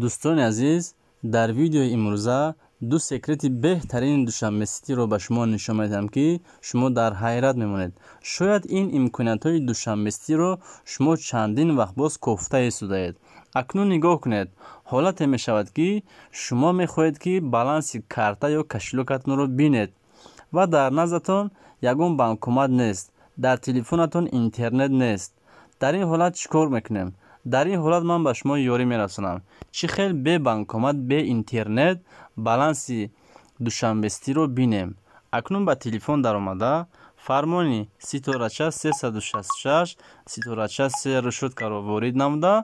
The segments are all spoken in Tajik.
دوستان عزیز در ویدیو امروزه دو سیکرت بهترین دوشنبه سیتی رو به شما نشان میدم که شما در حیرت میمونید شاید این امکانات های دوشنبه رو شما چندین وقت باز کفته ایستوده اکنون نگاه کنید حالت می شود که شما میخواهید که بالانس کارت یا کشلوکتون رو بینید و در نظرتون یگون بانکومت نیست در تلفنتون اینترنت نیست در این حالت چیکار میکنیم дар ин ҳолат ман ба шумо ёрӣ мерасонам чӣ хел бе банкомат бе интернет баланси душанбестиро бинем акнун ба телефон даромада фармони ситорача 366 ситорача се рушудкаро ворид намуда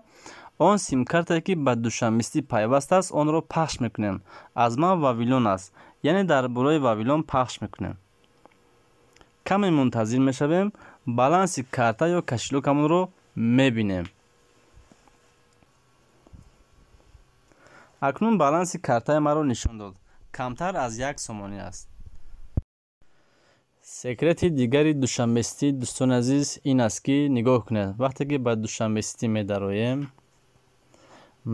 он симкарте ки ба душанбестӣ пайваст аст онро пахш мекунем аз ман вавилон аст яъне дар бораи вавилон пахш мекунем каме мунтазир мешавем баланси карта ё кашилокамонро мебинем акнун баланси картаи маро нишон дод камтар аз як сомонӣ аст секрети дигари душанбеситӣ дӯстони азиз ин аст ки нигоҳ кунед вақте ки ба душанбеситӣ медароем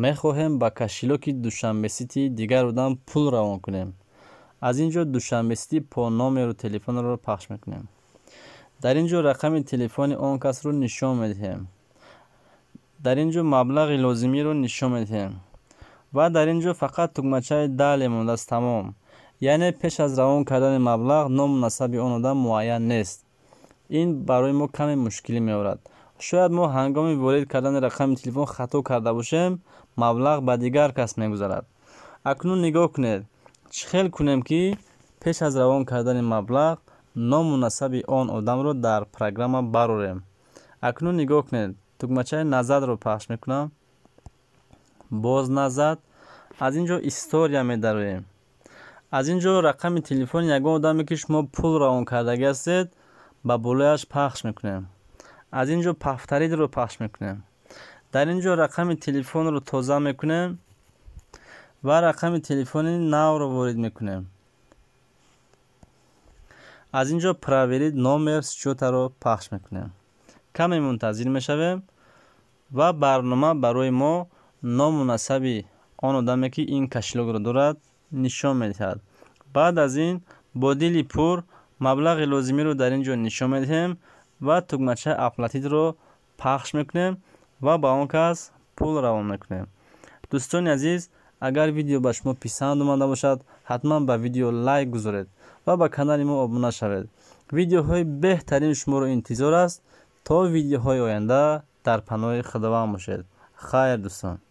мехоҳем ба кашилоки душанбеситӣ дигар одам пул равон кунем аз ин ҷо душанбеситӣ по номеру телефонро пахш мекунем дар ин ҷо рақами телефони он касро нишон медиҳем дар ин ҷо маблағи лозимиро нишон медиҳем و در اینجا فقط تکمچه دل مونده است تمام یعنی پیش از روان کردن مبلغ نام نصب آن آدم معین نیست این برای ما کمی مشکلی می آورد شاید ما هنگام وارد کردن رقم تلفن خطا کرده باشیم مبلغ به دیگر کس گذرد اکنون نگاه کنید چخل کنیم که پیش از روان کردن مبلغ نام نصب آن آدم را در پروگرام بروریم اکنون نگاه کنید تکمچه نظر رو پخش میکنم باز نزد از اینجا استوریا میداریم از اینجا رقم تلفن یک آدمی که شما پول روان کردگی هستید به بلویش پخش میکنیم از اینجا پفترید رو پخش میکنیم در اینجا رقم تلفن رو تازه میکنیم و رقم تلفن نو رو وارد میکنیم از اینجا پراورید نامر سچوتا رو پخش میکنیم کمی منتظر میشویم و برنامه برای ما ному насаби он одаме ки ин кашлогро дорад нишон медиҳад баъд аз ин бо дили пур маблағи лозимиро дар ин ҷо нишон медиҳем ва тугмачаи аплатидро пахш мекунем ва ба он кас пул равон мекунем дӯстони азиз агар видео ба шумо писанд омада бошад ҳатман ба видео лайк гузоред ва ба канали мо обуна шавед видеоҳои беҳтарин шуморо интизор аст то видеоҳои оянда дар паноҳи худованд бошед хайр дӯстон